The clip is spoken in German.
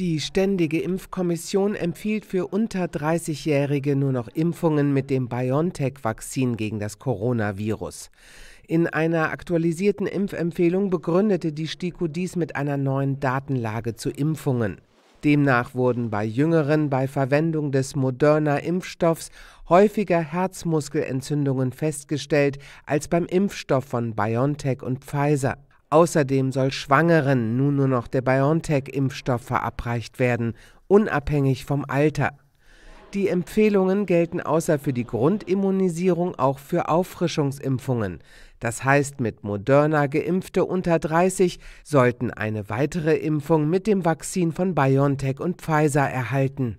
Die Ständige Impfkommission empfiehlt für unter 30-Jährige nur noch Impfungen mit dem BioNTech-Vakzin gegen das Coronavirus. In einer aktualisierten Impfempfehlung begründete die STIKO dies mit einer neuen Datenlage zu Impfungen. Demnach wurden bei Jüngeren bei Verwendung des Moderna-Impfstoffs häufiger Herzmuskelentzündungen festgestellt als beim Impfstoff von BioNTech und Pfizer. Außerdem soll Schwangeren nun nur noch der BioNTech-Impfstoff verabreicht werden, unabhängig vom Alter. Die Empfehlungen gelten außer für die Grundimmunisierung auch für Auffrischungsimpfungen. Das heißt, mit Moderna geimpfte unter 30 sollten eine weitere Impfung mit dem Vakzin von BioNTech und Pfizer erhalten.